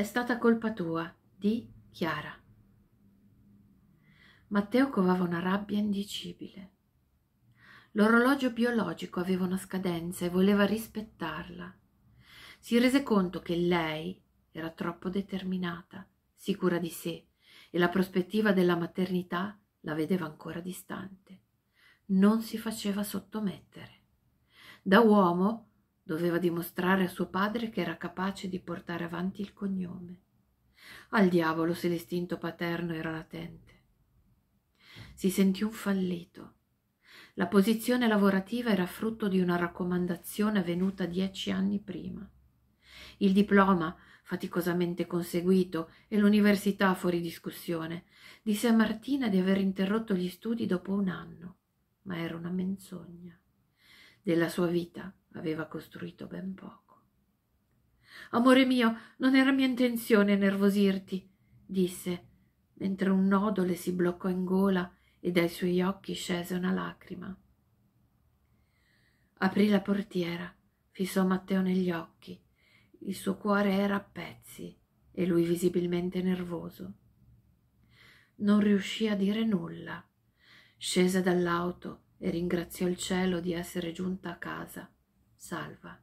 È stata colpa tua, di Chiara. Matteo covava una rabbia indicibile. L'orologio biologico aveva una scadenza e voleva rispettarla. Si rese conto che lei era troppo determinata, sicura di sé, e la prospettiva della maternità la vedeva ancora distante. Non si faceva sottomettere. Da uomo Doveva dimostrare a suo padre che era capace di portare avanti il cognome. Al diavolo se l'istinto paterno era latente. Si sentì un fallito. La posizione lavorativa era frutto di una raccomandazione venuta dieci anni prima. Il diploma, faticosamente conseguito, e l'università fuori discussione, disse a Martina di aver interrotto gli studi dopo un anno, ma era una menzogna. Della sua vita aveva costruito ben poco. Amore mio, non era mia intenzione nervosirti, disse, mentre un nodo le si bloccò in gola e dai suoi occhi scese una lacrima. Aprì la portiera, fissò Matteo negli occhi. Il suo cuore era a pezzi e lui visibilmente nervoso. Non riuscì a dire nulla. Scese dall'auto e ringraziò il cielo di essere giunta a casa salva.